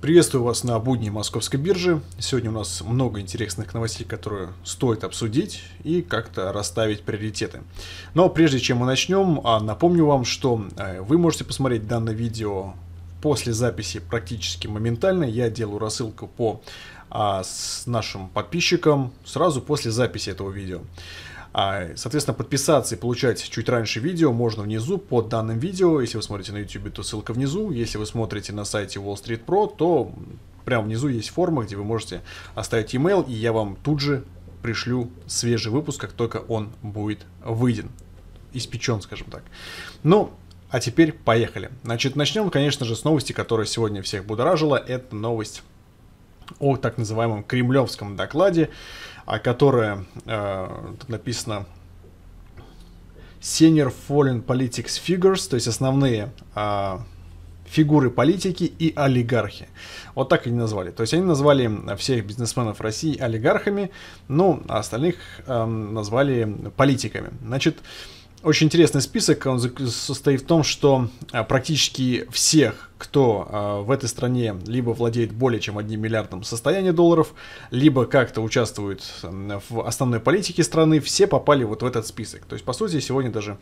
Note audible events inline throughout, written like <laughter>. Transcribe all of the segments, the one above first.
Приветствую вас на будни Московской биржи. Сегодня у нас много интересных новостей, которые стоит обсудить и как-то расставить приоритеты. Но прежде чем мы начнем, а, напомню вам, что э, вы можете посмотреть данное видео после записи практически моментально. Я делаю рассылку по а, с нашим подписчикам сразу после записи этого видео. А, соответственно, подписаться и получать чуть раньше видео можно внизу под данным видео. Если вы смотрите на YouTube, то ссылка внизу. Если вы смотрите на сайте Wall Street Pro, то прямо внизу есть форма, где вы можете оставить email, и я вам тут же пришлю свежий выпуск, как только он будет выйден. Испечен, скажем так. Ну, а теперь поехали. Значит, начнем, конечно же, с новости, которая сегодня всех будоражила. Это новость о так называемом кремлевском докладе, о а которое э, тут написано Senior Foreign Politics Figures, то есть основные э, фигуры политики и олигархи. Вот так они назвали. То есть они назвали всех бизнесменов России олигархами, ну, а остальных э, назвали политиками. Значит, э, очень интересный список, он состоит в том, что а, практически всех, кто а, в этой стране либо владеет более чем одним миллиардом состояния долларов, либо как-то участвует в основной политике страны, все попали вот в этот список. То есть, по сути, сегодня даже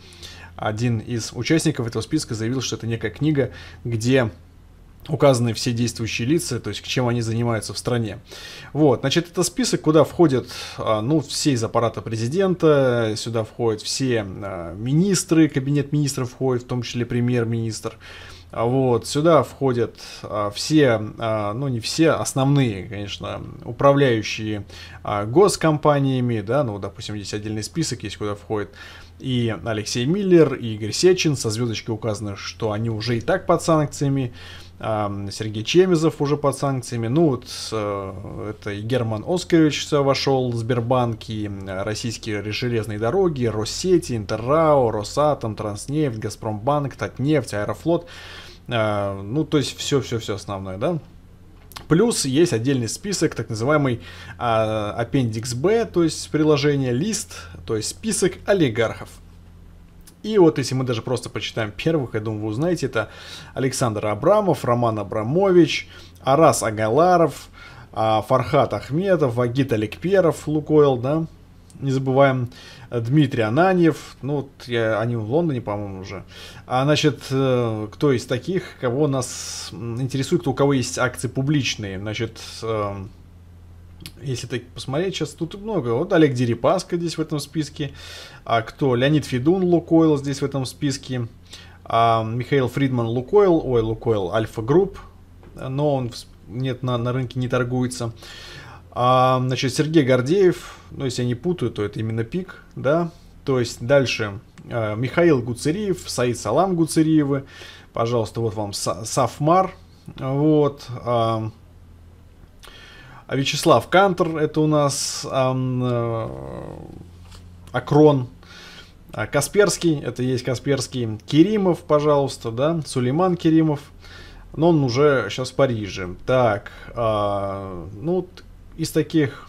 один из участников этого списка заявил, что это некая книга, где указаны все действующие лица, то есть чем они занимаются в стране. Вот, значит, это список, куда входят, а, ну, все из аппарата президента, сюда входят все а, министры, кабинет министров входит, в том числе премьер-министр. А вот, сюда входят все, ну не все, основные, конечно, управляющие госкомпаниями, да, ну, допустим, здесь отдельный список есть, куда входит и Алексей Миллер, и Игорь Сечин, со звездочкой указано, что они уже и так под санкциями. Сергей Чемизов уже под санкциями. Ну, вот э, это и Герман Оскарович вошел, Сбербанк, и российские железные дороги, Россети, Интеррао, Росатом, Транснефть, Газпромбанк, Татнефть, Аэрофлот. Э, ну, то есть все-все-все основное, да? Плюс есть отдельный список, так называемый а, Б, то есть приложение лист, то есть список олигархов. И вот если мы даже просто почитаем первых, я думаю, вы узнаете, это Александр Абрамов, Роман Абрамович, Арас Агаларов, а, Фархат Ахметов, Вагит Аликперов, Лукойл, да, не забываем, э, Дмитрий Ананьев, ну, вот я, они в Лондоне, по-моему, уже. А, значит, э, кто из таких, кого нас интересует, кто, у кого есть акции публичные, значит, эм, если так посмотреть, сейчас тут много. Вот Олег Дерипаска здесь в этом списке. А кто? Леонид Федун, Лукойл здесь в этом списке. А Михаил Фридман, Лукойл. Ой, Лукойл, Альфа Групп. Но он нет, на, на рынке не торгуется. А, значит, Сергей Гордеев. Ну, если я не путаю, то это именно пик, да. То есть дальше а, Михаил Гуцериев, Саид Салам Гуцериевы. Пожалуйста, вот вам Сафмар. Вот. А, а Вячеслав Кантор, это у нас эм, Акрон. А Касперский, это есть Касперский. Керимов, пожалуйста, да, Сулейман Керимов. Но он уже сейчас в Париже. Так, а, ну, из таких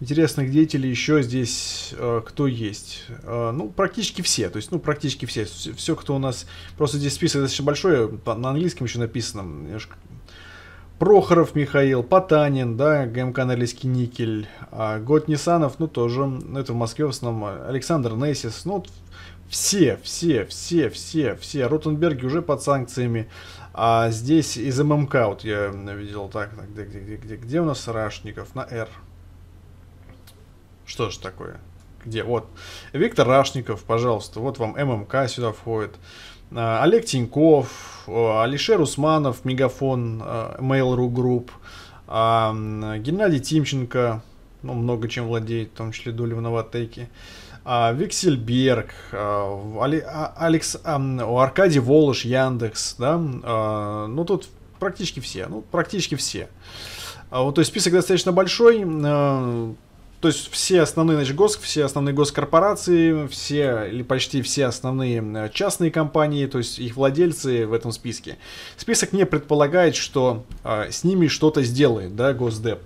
интересных деятелей еще здесь э, кто есть? Э, ну, практически все. То есть, ну, практически все. Все, кто у нас... Просто здесь список достаточно большой. На английском еще написано. Прохоров Михаил, Потанин, да, ГМК Норильский никель, а Год Нисанов, ну тоже, ну это в Москве в основном, Александр Нейсис, ну все, все, все, все, все, Ротенберги уже под санкциями, а здесь из ММК, вот я видел так, где, где, где, где, где у нас Рашников, на Р. Что же такое? Где? Вот. Виктор Рашников, пожалуйста, вот вам ММК сюда входит. Э, Олег Тиньков, э, Алишер Усманов, Мегафон, э, Mail.ru Group, а, Геннадий Тимченко, ну, много чем владеет, в том числе доля в Новотеке. А, Виксельберг, а, Алекс, Аркадий Волош, Яндекс, да, ну тут практически все, ну практически все. Вот, то есть список достаточно большой, то есть все основные, значит, гос, все основные госкорпорации, все или почти все основные частные компании, то есть их владельцы в этом списке. Список не предполагает, что э, с ними что-то сделает, да, Госдеп.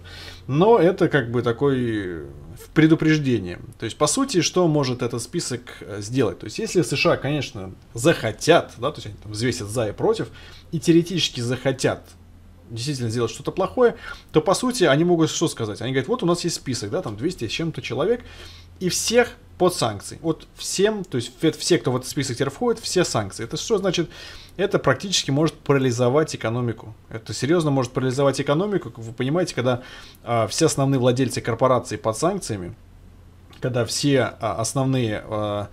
Но это как бы такой э, предупреждение. То есть, по сути, что может этот список э, сделать? То есть, если США, конечно, захотят, да, то есть они там взвесят за и против, и теоретически захотят действительно сделать что-то плохое, то по сути они могут что сказать? Они говорят, вот у нас есть список, да, там 200 с чем-то человек, и всех под санкции. Вот всем, то есть все, кто в этот список теперь входит, все санкции. Это что значит? Это практически может парализовать экономику. Это серьезно может парализовать экономику. Вы понимаете, когда э, все основные владельцы корпораций под санкциями, когда все э, основные э,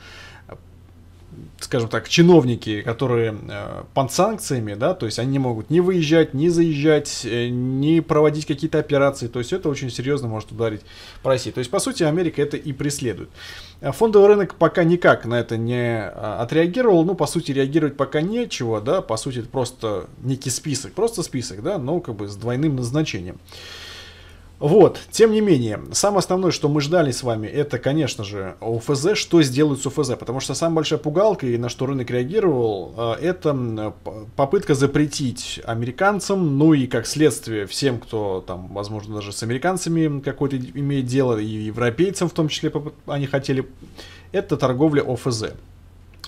скажем так, чиновники, которые э, под санкциями, да, то есть они не могут не выезжать, не заезжать, э, не проводить какие-то операции, то есть это очень серьезно может ударить по России. То есть, по сути, Америка это и преследует. А фондовый рынок пока никак на это не а, отреагировал, ну, по сути, реагировать пока нечего, да, по сути, это просто некий список, просто список, да, но как бы с двойным назначением. Вот, тем не менее, самое основное, что мы ждали с вами, это, конечно же, ОФЗ, что сделают с ОФЗ, потому что самая большая пугалка, и на что рынок реагировал, э, это попытка запретить американцам, ну и как следствие всем, кто там, возможно, даже с американцами какое-то имеет дело, и европейцам в том числе они хотели, это торговля ОФЗ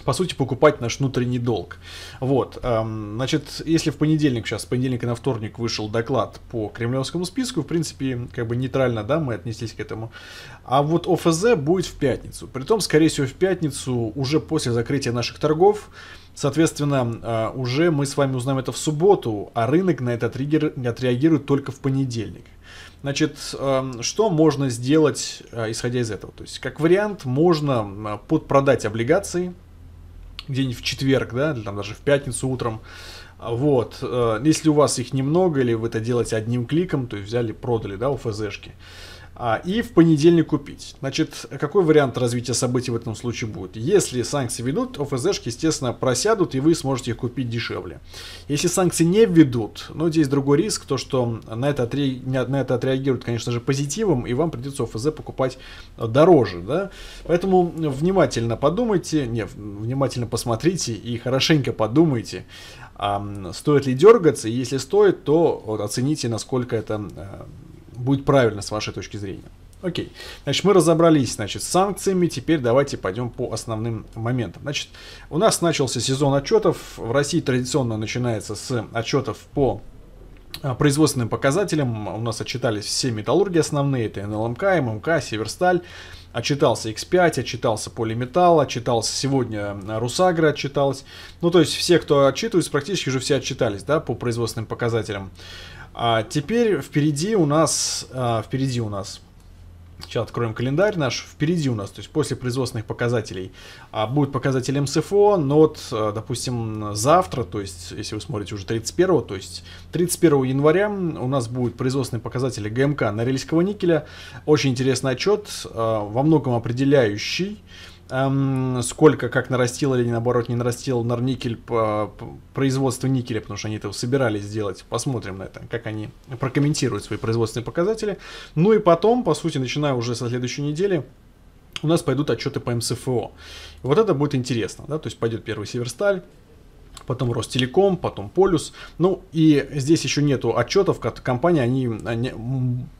по сути, покупать наш внутренний долг. Вот, эм, значит, если в понедельник, сейчас, с понедельника на вторник вышел доклад по кремлевскому списку, в принципе, как бы нейтрально, да, мы отнеслись к этому. А вот ОФЗ будет в пятницу. Притом, скорее всего, в пятницу уже после закрытия наших торгов, Соответственно, э, уже мы с вами узнаем это в субботу, а рынок на этот триггер отреагирует только в понедельник. Значит, эм, что можно сделать, э, исходя из этого? То есть, как вариант, можно э, подпродать облигации, где-нибудь в четверг, да, или там даже в пятницу утром. Вот, э, если у вас их немного, или вы это делаете одним кликом, то есть взяли, продали, да, у ФЗшки. шки а, и в понедельник купить. Значит, какой вариант развития событий в этом случае будет? Если санкции ведут, ОФЗшки, естественно, просядут, и вы сможете их купить дешевле. Если санкции не ведут, ну, здесь другой риск, то, что на это, отре... на это отреагируют, конечно же, позитивом, и вам придется ОФЗ покупать дороже, да? Поэтому внимательно подумайте, не, внимательно посмотрите и хорошенько подумайте, а, стоит ли дергаться, если стоит, то вот, оцените, насколько это э, будет правильно с вашей точки зрения. Окей, значит, мы разобрались, значит, с санкциями, теперь давайте пойдем по основным моментам. Значит, у нас начался сезон отчетов, в России традиционно начинается с отчетов по а, производственным показателям, у нас отчитались все металлурги основные, это НЛМК, ММК, Северсталь, отчитался X5, отчитался Полиметалл, отчитался сегодня а, Русагра отчиталась. Ну, то есть все, кто отчитываются, практически уже все отчитались, да, по производственным показателям. А теперь впереди у нас, а, впереди у нас, сейчас откроем календарь наш, впереди у нас, то есть после производственных показателей, а, будет показатель МСФО, но вот, а, допустим, завтра, то есть, если вы смотрите уже 31, то есть 31 января у нас будут производственные показатели ГМК Норильского никеля, очень интересный отчет, а, во многом определяющий, эм, сколько, как нарастил или наоборот не нарастил Нарникель по, э, по производству никеля, потому что они это собирались сделать. Посмотрим на это, как они прокомментируют свои производственные показатели. Ну и потом, по сути, начиная уже со следующей недели, у нас пойдут отчеты по МСФО. вот это будет интересно, да, то есть пойдет первый Северсталь, потом Ростелеком, потом Полюс. Ну и здесь еще нету отчетов, как компании, они, они,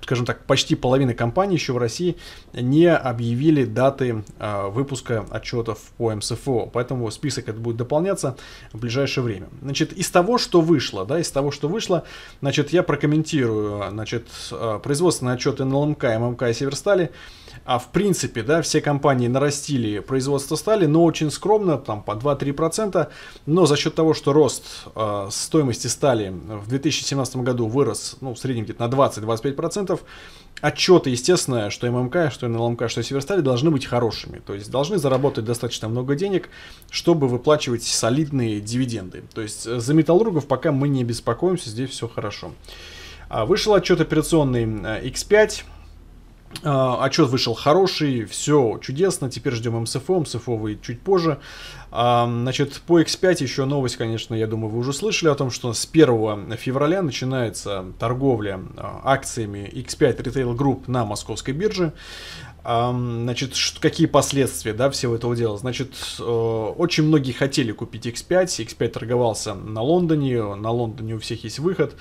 скажем так, почти половина компаний еще в России не объявили даты э, выпуска отчетов по МСФО, поэтому список это будет дополняться в ближайшее время. Значит, из того, что вышло, да, из того, что вышло, значит, я прокомментирую, значит, а, производственные отчеты НЛМК и ММК и Северстали – а в принципе, да, все компании нарастили производство стали, но очень скромно, там по 2-3%, но за счет того, что рост э, стоимости стали в 2017 году вырос, ну, в среднем где-то на 20-25%, отчеты, естественно, что ММК, что НЛМК, что Северстали должны быть хорошими, то есть должны заработать достаточно много денег, чтобы выплачивать солидные дивиденды. То есть э, за металлургов пока мы не беспокоимся, здесь все хорошо. А вышел отчет операционный X5, э, а, отчет вышел хороший, все чудесно, теперь ждем МСФО, МСФО выйдет чуть позже. А, значит, по X5 еще новость, конечно, я думаю, вы уже слышали о том, что с 1 февраля начинается торговля а, акциями X5 Retail Group на московской бирже. Значит, какие последствия, да, всего этого дела? Значит, э, очень многие хотели купить X5, X5 торговался на Лондоне, на Лондоне у всех есть выход.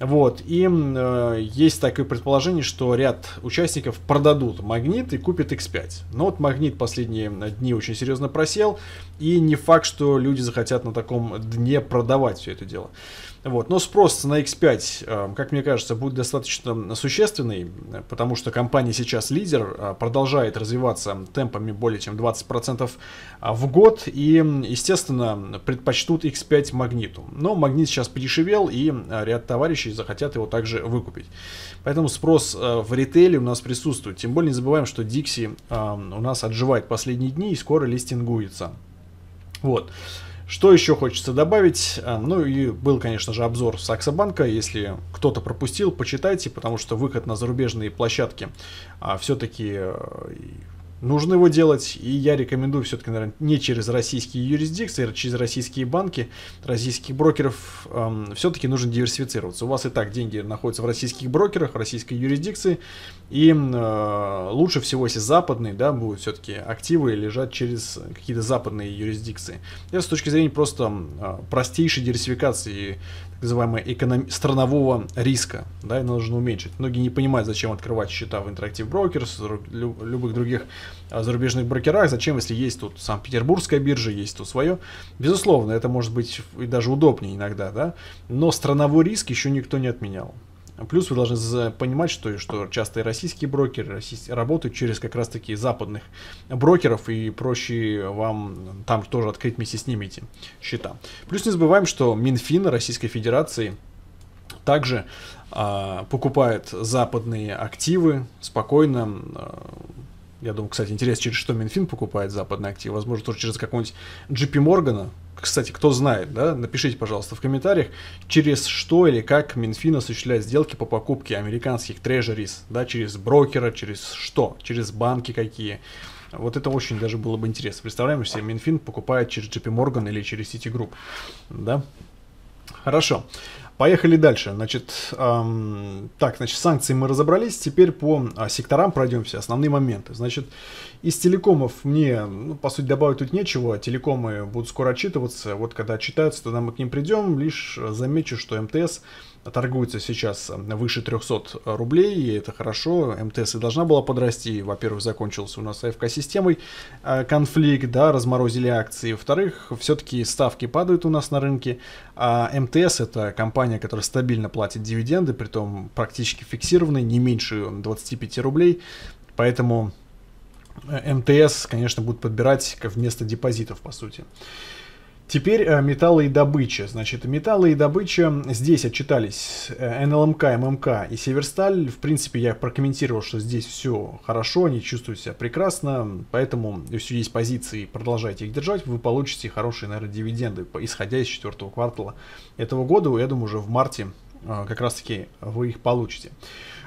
Вот, и э, есть такое предположение, что ряд участников продадут магнит и купят X5. Но вот магнит последние дни очень серьезно просел, и не факт, что люди захотят на таком дне продавать все это дело. Вот. Но спрос на X5, э, как мне кажется, будет достаточно существенный, потому что компания сейчас лидер, э, продолжает развиваться темпами более чем 20% э, в год, и, естественно, предпочтут X5 магниту. Но магнит сейчас подешевел, и э, ряд товарищей случае захотят его также выкупить. Поэтому спрос э, в ритейле у нас присутствует. Тем более не забываем, что Dixie эм, у нас отживает последние дни и скоро листингуется. Вот. Что еще хочется добавить? Эм, ну и был, конечно же, обзор Саксобанка. Если кто-то пропустил, почитайте, потому что выход на зарубежные площадки а, все-таки э, нужно его делать. И я рекомендую все-таки, наверное, не через российские юрисдикции, а через российские банки, российских брокеров. Эм, все-таки нужно диверсифицироваться. У вас и так деньги находятся в российских брокерах, в российской юрисдикции. И э, лучше всего, если западные, да, будут все-таки активы лежать через какие-то западные юрисдикции. Это с точки зрения просто э, простейшей диверсификации так называемого эконом... странового риска, да, и нужно уменьшить. Многие не понимают, зачем открывать счета в Interactive Brokers, любых других Э, зарубежных брокерах. Зачем, если есть тут Санкт-Петербургская биржа, есть тут свое? Безусловно, это может быть и даже удобнее иногда, да? Но страновой риск еще никто не отменял. Плюс вы должны понимать, что, что часто и российские брокеры российские, работают через как раз-таки западных брокеров, и проще вам там тоже открыть вместе с ними эти счета. Плюс не забываем, что Минфин Российской Федерации также э, покупает западные активы спокойно, э, я думаю, кстати, интересно, через что Минфин покупает западные активы. Возможно, тоже через какого-нибудь JP Моргана. Кстати, кто знает, да, напишите, пожалуйста, в комментариях, через что или как Минфин осуществляет сделки по покупке американских трежерис, да, через брокера, через что, через банки какие. Вот это очень даже было бы интересно. Представляем себе, Минфин покупает через JP Morgan или через Citigroup, да? Хорошо. Поехали дальше. Значит, эм, так, значит, санкции мы разобрались. Теперь по э, секторам пройдемся. Основные моменты. Значит, из телекомов мне, ну, по сути, добавить тут нечего. Телекомы будут скоро отчитываться. Вот когда отчитаются, тогда мы к ним придем. Лишь э, замечу, что МТС торгуется сейчас э, выше 300 э, рублей, и это хорошо. МТС и должна была подрасти. Во-первых, закончился у нас АФК-системой э, конфликт, да, разморозили акции. Во-вторых, все-таки ставки падают у нас на рынке. А МТС — это компания, которая стабильно платит дивиденды, притом практически фиксированные, не меньше 25 рублей. Поэтому МТС, конечно, будет подбирать вместо депозитов, по сути. Теперь э, металлы и добыча. Значит, металлы и добыча здесь отчитались э, НЛМК, ММК и Северсталь. В принципе, я прокомментировал, что здесь все хорошо, они чувствуют себя прекрасно, поэтому если есть позиции, продолжайте их держать, вы получите хорошие, наверное, дивиденды, исходя из четвертого квартала этого года. Я думаю, уже в марте э, как раз-таки вы их получите.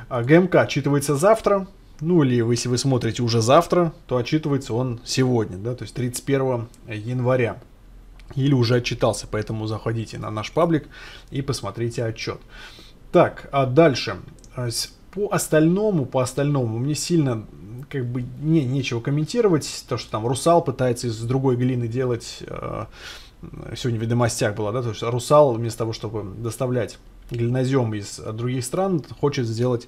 А ГМК отчитывается завтра, ну или если вы смотрите уже завтра, то отчитывается он сегодня, да, то есть 31 января или уже отчитался, поэтому заходите на наш паблик и посмотрите отчет. Так, а дальше. А, по остальному, по остальному, мне сильно как бы не, нечего комментировать. То, что там Русал пытается из другой глины делать... Э, сегодня в «Ведомостях» было, да, то есть Русал вместо того, чтобы доставлять глинозем из других стран, хочет сделать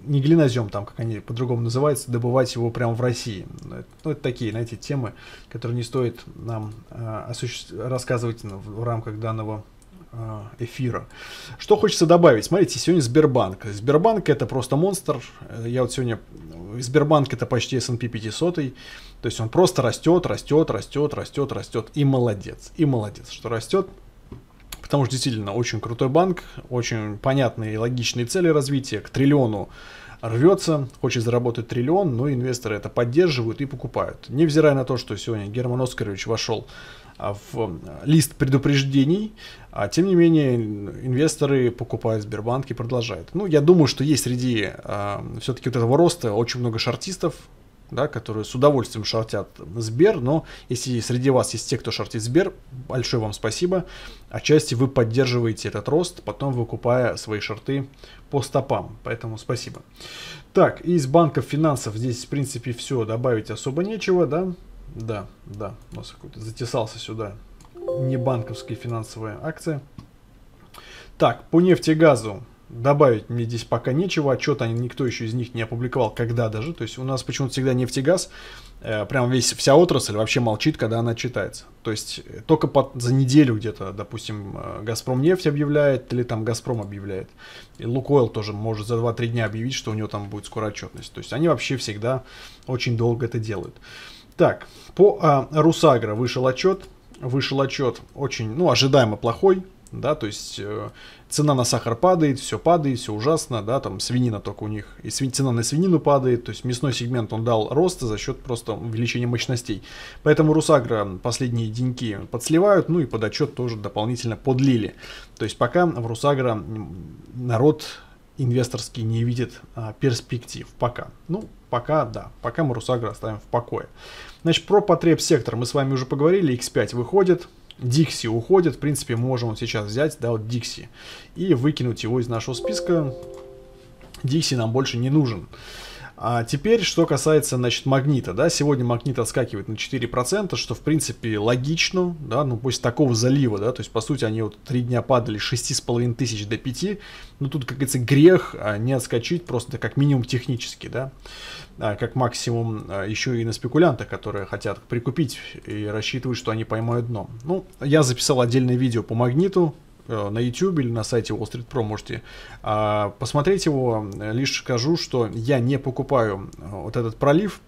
не глинозем, там, как они по-другому называются, добывать его прямо в России. Ну, это ну, такие, знаете, темы, которые не стоит нам э, рассказывать в, в рамках данного э, эфира. Что хочется добавить? Смотрите, сегодня Сбербанк. Сбербанк это просто монстр. Э, я вот сегодня... Э, Сбербанк это почти S&P 500. То есть он просто растет, растет, растет, растет, растет. И молодец. И молодец, что растет. Потому что действительно очень крутой банк, очень понятные и логичные цели развития, к триллиону рвется, хочет заработать триллион, но инвесторы это поддерживают и покупают. Невзирая на то, что сегодня Герман Оскарович вошел а, в лист предупреждений, а тем не менее инвесторы покупают Сбербанк и продолжают. Ну, я думаю, что есть среди э, а, все-таки вот этого роста очень много шартистов, да, которые с удовольствием шортят Сбер, но если среди вас есть те, кто шортит Сбер, большое вам спасибо. Отчасти вы поддерживаете этот рост, потом выкупая свои шорты по стопам, поэтому спасибо. Так, из банков финансов здесь, в принципе, все, добавить особо нечего, да? Да, да, у нас какой-то затесался сюда не банковские финансовые акции. Так, по нефти и газу Добавить мне здесь пока нечего, отчет никто еще из них не опубликовал, когда даже. То есть у нас почему-то всегда нефтегаз, э, прям весь, вся отрасль вообще молчит, когда она читается. То есть э, только под, за неделю где-то, допустим, э, Газпром нефть объявляет или там Газпром объявляет. И Лукойл тоже может за 2-3 дня объявить, что у него там будет скоро отчетность. То есть они вообще всегда очень долго это делают. Так, по а, Русагра вышел отчет. Вышел отчет очень, ну, ожидаемо плохой, да, то есть э, цена на сахар падает, все падает, все ужасно, да, там свинина только у них, и свин, цена на свинину падает, то есть мясной сегмент он дал рост за счет просто увеличения мощностей. Поэтому Русагра последние деньки подсливают, ну и под отчет тоже дополнительно подлили. То есть пока в Русагра народ инвесторский не видит а, перспектив пока. Ну, пока, да, пока мы Русагра оставим в покое. Значит, про потреб сектор мы с вами уже поговорили, X5 выходит, Дикси уходит. В принципе, можем вот сейчас взять, да, вот Дикси. И выкинуть его из нашего списка. Дикси нам больше не нужен. А теперь, что касается, значит, магнита, да, сегодня магнит отскакивает на 4%, что, в принципе, логично, да, ну, после такого залива, да, то есть, по сути, они вот три дня падали с 6,5 тысяч до 5, ну, тут, как говорится, грех а, не отскочить просто как минимум технически, да, а, как максимум а, еще и на спекулянтах, которые хотят прикупить и рассчитывают, что они поймают дно. Ну, я записал отдельное видео по магниту, Э, на YouTube или на сайте Wall Street Pro можете а, посмотреть его. Лишь скажу, что я не покупаю э, вот этот пролив.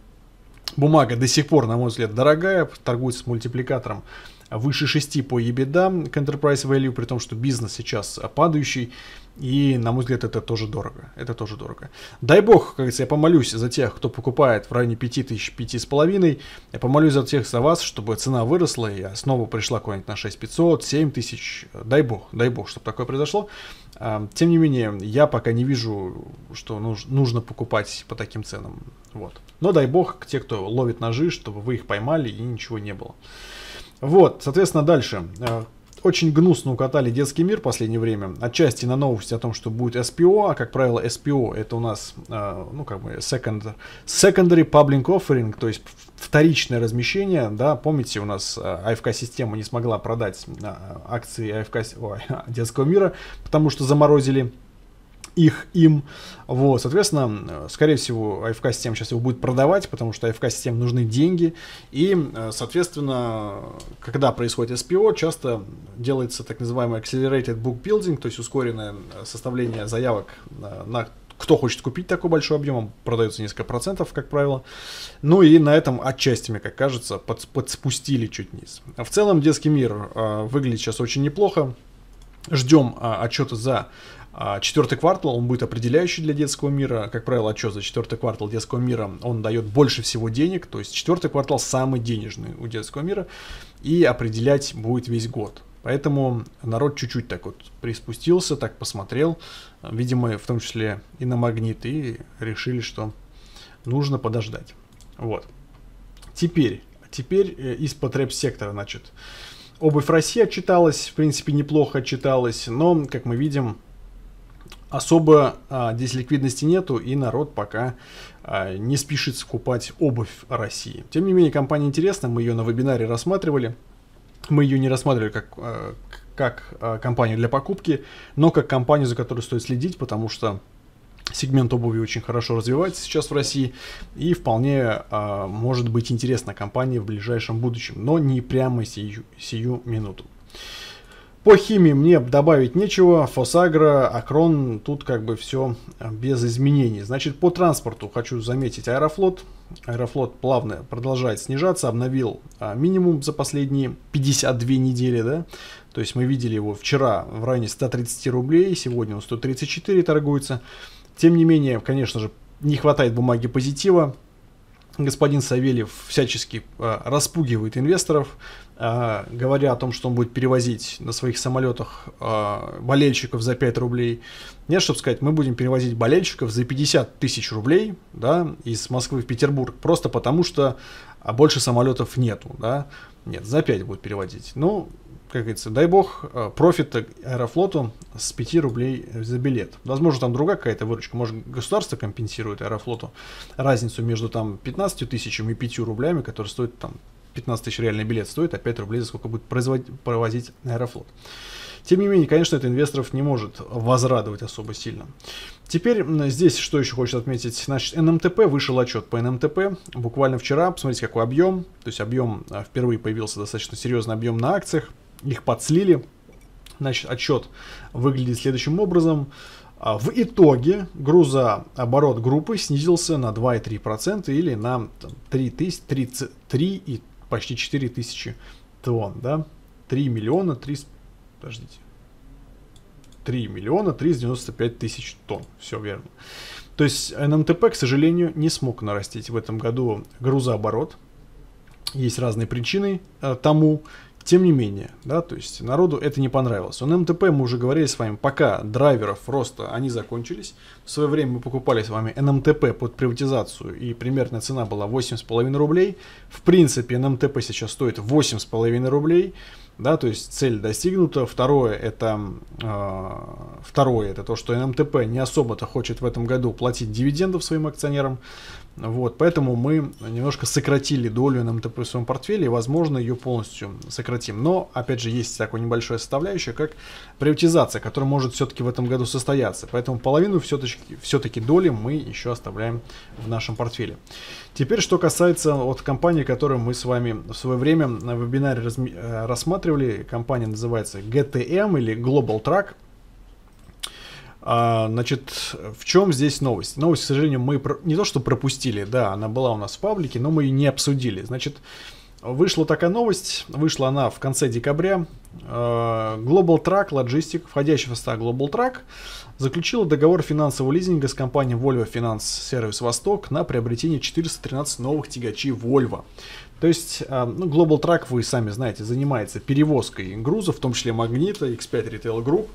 Бумага до сих пор, на мой взгляд, дорогая, торгуется с мультипликатором выше 6 по EBITDA к Enterprise Value, при том, что бизнес сейчас падающий. И, на мой взгляд, это тоже дорого. Это тоже дорого. Дай бог, как говорится, я помолюсь за тех, кто покупает в районе 5000, половиной. Я помолюсь за тех, за вас, чтобы цена выросла, и снова пришла куда-нибудь на 6500, 7000. Дай бог, дай бог, чтобы такое произошло. А, тем не менее, я пока не вижу, что нужно покупать по таким ценам. Вот. Но дай бог, те, кто ловит ножи, чтобы вы их поймали и ничего не было. Вот, соответственно, дальше. А, очень гнусно укатали детский мир в последнее время. Отчасти на новости о том, что будет SPO, а как правило SPO это у нас, э, ну как бы, second, secondary public offering, то есть вторичное размещение, да, помните, у нас э, АФК-система не смогла продать э, акции АФК, ой, <laughs> детского мира, потому что заморозили их им. Вот, соответственно, скорее всего, AFK систем сейчас его будет продавать, потому что AFK систем нужны деньги. И, соответственно, когда происходит SPO, часто делается так называемый accelerated book building, то есть ускоренное составление заявок на, на кто хочет купить такой большой объем, продается несколько процентов, как правило. Ну и на этом отчасти, мне как кажется, под, подспустили чуть низ. В целом детский мир э, выглядит сейчас очень неплохо. Ждем э, а, отчета за а, четвертый квартал, он будет определяющий для детского мира. Как правило, отчет а за четвертый квартал детского мира, он дает больше всего денег. То есть четвертый квартал самый денежный у детского мира. И определять будет весь год. Поэтому народ чуть-чуть так вот приспустился, так посмотрел. Видимо, в том числе и на магнит. И решили, что нужно подождать. Вот. Теперь, теперь э, из потреб-сектора, значит. Обувь России отчиталась, в принципе, неплохо отчиталась, но, как мы видим, особо а, здесь ликвидности нету, и народ пока а, не спешит скупать обувь России. Тем не менее, компания интересна, мы ее на вебинаре рассматривали. Мы ее не рассматривали как, а, как а, компанию для покупки, но как компанию, за которую стоит следить, потому что сегмент обуви очень хорошо развивается сейчас в России и вполне а, может быть интересна компания в ближайшем будущем, но не прямо сию, сию минуту. По химии мне добавить нечего. Фосагра, Акрон, тут как бы все э, без изменений. Значит, по транспорту хочу заметить Аэрофлот. Аэрофлот плавно продолжает снижаться, обновил а, минимум за последние 52 недели, да. То есть мы видели его вчера в районе 130 рублей, сегодня он 134 торгуется. Тем не менее, конечно же, не хватает бумаги позитива господин Савельев всячески э, распугивает инвесторов, э, говоря о том, что он будет перевозить на своих самолетах э, болельщиков за 5 рублей. Нет, чтобы сказать, мы будем перевозить болельщиков за 50 тысяч рублей да, из Москвы в Петербург, просто потому что а, больше самолетов нету. Да. Нет, за 5 будут переводить. Ну, как говорится, дай бог, э, профит Аэрофлоту с 5 рублей за билет. Возможно, там другая какая-то выручка. Может, государство компенсирует Аэрофлоту разницу между там 15 тысячами и 5 рублями, которые стоят там 15 тысяч реальный билет стоит, а 5 рублей за сколько будет производить, провозить Аэрофлот. Тем не менее, конечно, это инвесторов не может возрадовать особо сильно. Теперь здесь, что еще хочет отметить, значит, НМТП, вышел отчет по НМТП буквально вчера, посмотрите, какой объем, то есть объем э, впервые появился достаточно серьезный объем на акциях, их подслили, значит, отчет выглядит следующим образом. А, в итоге грузооборот группы снизился на 2,3% или на 3, тысяч, 30, 3 и почти 4 тысячи тонн, да, 3 миллиона 3,5 Подождите. 3 миллиона 395 тысяч тонн. Все верно. То есть НМТП, к сожалению, не смог нарастить в этом году грузооборот. Есть разные причины э, тому. Тем не менее, да, то есть народу это не понравилось. У НМТП мы уже говорили с вами, пока драйверов роста они закончились. В свое время мы покупали с вами НМТП под приватизацию, и примерная цена была 8,5 рублей. В принципе, НМТП сейчас стоит 8,5 рублей да, то есть цель достигнута. Второе это, э, второе это то, что НМТП эм не особо-то хочет в этом году платить дивиденды своим акционерам, вот, поэтому мы немножко сократили долю на МТП в своем портфеле и, возможно, ее полностью сократим. Но, опять же, есть такая небольшая составляющая, как приватизация, которая может все-таки в этом году состояться. Поэтому половину все-таки все доли мы еще оставляем в нашем портфеле. Теперь, что касается вот компании, которую мы с вами в свое время на вебинаре э, рассматривали. Компания называется GTM или Global Track. А, значит, в чем здесь новость? Новость, к сожалению, мы про... не то что пропустили, да, она была у нас в паблике, но мы ее не обсудили. Значит, вышла такая новость, вышла она в конце декабря. А, Global Truck Logistic, входящий в состав Global Truck, заключила договор финансового лизинга с компанией Volvo Finance Service Восток на приобретение 413 новых тягачей Volvo. То есть, а, ну, Global Truck, вы сами знаете, занимается перевозкой грузов, в том числе магнита, X5 Retail Group.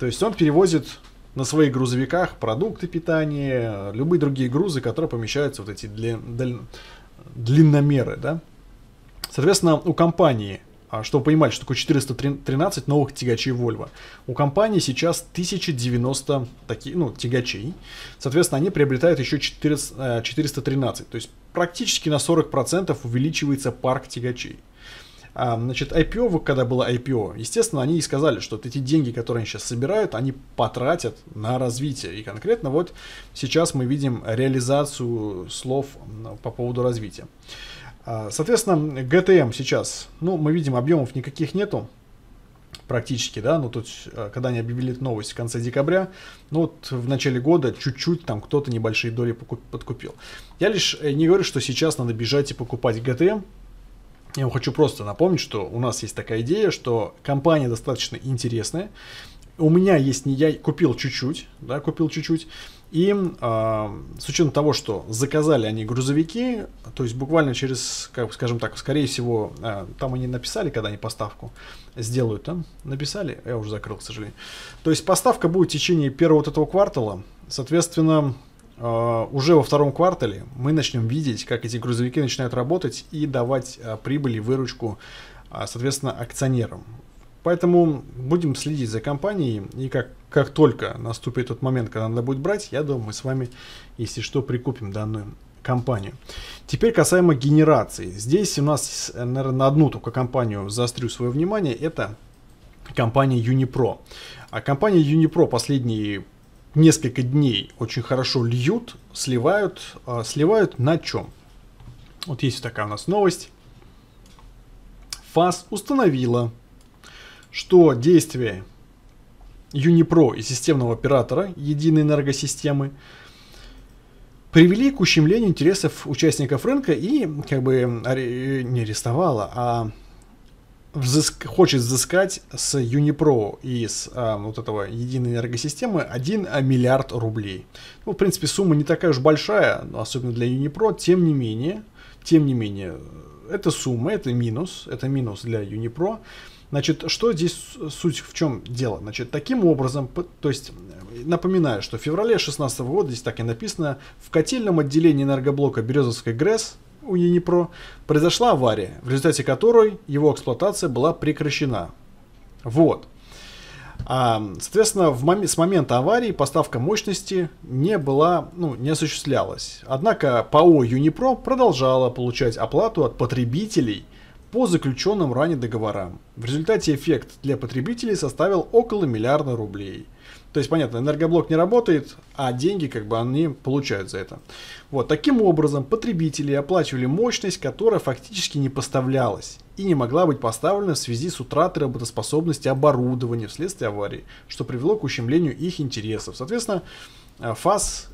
То есть он перевозит на своих грузовиках продукты питания, любые другие грузы, которые помещаются вот эти дли, длинномеры, да. Соответственно, у компании, а чтобы понимать, что такое 413 новых тягачей Volvo, у компании сейчас 1090 таких, ну, тягачей. Соответственно, они приобретают еще 4, 413, э, то есть практически на 40% увеличивается парк тягачей. Значит, IPO, когда было IPO, естественно, они и сказали, что вот эти деньги, которые они сейчас собирают, они потратят на развитие. И конкретно вот сейчас мы видим реализацию слов по поводу развития. А, соответственно, GTM сейчас, ну, мы видим, объемов никаких нету, практически, да, ну тут, а, когда они объявили новость в конце декабря, ну вот в начале года чуть-чуть там кто-то небольшие доли подкупил. Я лишь э, не говорю, что сейчас надо бежать и покупать ГТМ, я вам хочу просто напомнить, что у нас есть такая идея, что компания достаточно интересная. У меня есть не я купил чуть-чуть, да, купил чуть-чуть. И э, с учетом того, что заказали они грузовики, то есть буквально через, как, скажем так, скорее всего, э, там они написали, когда они поставку сделают, там да? написали, я уже закрыл, к сожалению. То есть поставка будет в течение первого вот этого квартала, соответственно, Э, уже во втором квартале мы начнем видеть, как эти грузовики начинают работать и давать э, прибыль и выручку, э, соответственно, акционерам. Поэтому будем следить за компанией, и как, как только наступит тот момент, когда надо будет брать, я думаю, мы с вами, если что, прикупим данную компанию. Теперь касаемо генерации. Здесь у нас, наверное, на одну только компанию заострю свое внимание, это компания Unipro. А компания Unipro последние несколько дней очень хорошо льют, сливают. А, сливают на чем? Вот есть такая у нас новость. ФАС установила, что действие Юнипро и системного оператора единой энергосистемы привели к ущемлению интересов участников рынка и как бы не арестовала, а взыск... хочет взыскать с Юнипро и с а, вот этого единой энергосистемы 1 а, миллиард рублей. Ну, в принципе, сумма не такая уж большая, особенно для Юнипро, тем не менее, тем не менее, это сумма, это минус, это минус для Юнипро. Значит, что здесь суть, в чем дело? Значит, таким образом, то есть, напоминаю, что в феврале 2016 года, здесь так и написано, в котельном отделении энергоблока Березовской ГРЭС у Енипро произошла авария, в результате которой его эксплуатация была прекращена. Вот. А, соответственно, в мом- с момента аварии поставка мощности не была, ну, не осуществлялась. Однако ПАО Юнипро продолжала получать оплату от потребителей по заключенным ранее договорам. В результате эффект для потребителей составил около миллиарда рублей. То есть, понятно, энергоблок не работает, а деньги, как бы, они получают за это. Вот таким образом потребители оплачивали мощность, которая фактически не поставлялась и не могла быть поставлена в связи с утратой работоспособности оборудования вследствие аварии, что привело к ущемлению их интересов. Соответственно, э, ФАС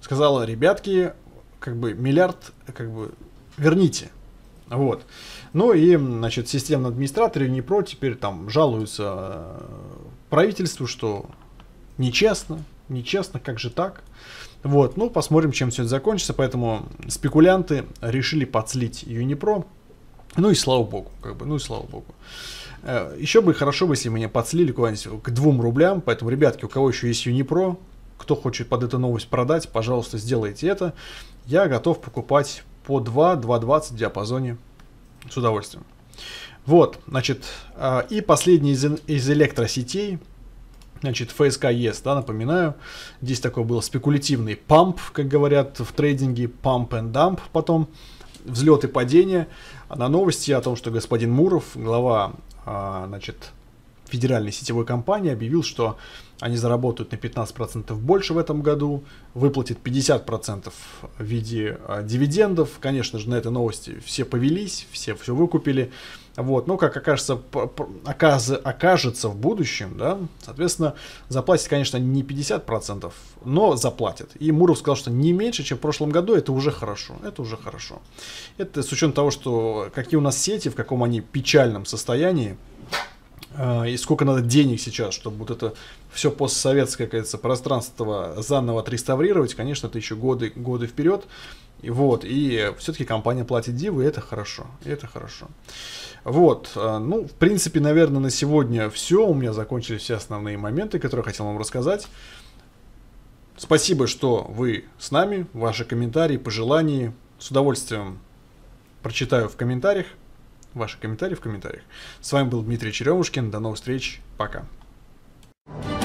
сказала, ребятки, как бы миллиард, как бы верните. Вот. Ну и, значит, системные администраторы НИПРО теперь там жалуются э, правительству, что нечестно, нечестно, как же так? Вот, ну, посмотрим, чем все это закончится. Поэтому спекулянты решили подслить Юнипро. Ну и слава богу, как бы, ну и слава богу. Э, еще бы хорошо, бы, если меня подслили куда-нибудь к двум рублям. Поэтому, ребятки, у кого еще есть Юнипро, кто хочет под эту новость продать, пожалуйста, сделайте это. Я готов покупать по 2, 2,20 в диапазоне с удовольствием. Вот, значит, э, и последний из, из электросетей – Значит, ФСК ЕС, да, напоминаю. Здесь такой был спекулятивный памп, как говорят в трейдинге, памп and дамп потом, взлет и падение. А на новости о том, что господин Муров, глава, а, значит, федеральной сетевой компании объявил, что они заработают на 15% больше в этом году, выплатит 50% в виде а, дивидендов. Конечно же, на этой новости все повелись, все все выкупили. Вот, но ну, как окажется, оказ, окажется в будущем, да, соответственно, заплатит, конечно, не 50%, но заплатит. И Муров сказал, что не меньше, чем в прошлом году, это уже хорошо, это уже хорошо. Это с учетом того, что какие у нас сети, в каком они печальном состоянии, э, и сколько надо денег сейчас, чтобы вот это все постсоветское, кажется, пространство заново отреставрировать, конечно, это еще годы, годы вперед. И вот, и все-таки компания платит дивы, и это хорошо, и это хорошо. Вот, э, ну, в принципе, наверное, на сегодня все. У меня закончились все основные моменты, которые я хотел вам рассказать. Спасибо, что вы с нами, ваши комментарии, пожелания. С удовольствием прочитаю в комментариях. Ваши комментарии в комментариях. С вами был Дмитрий Черемушкин. До новых встреч. Пока. thank you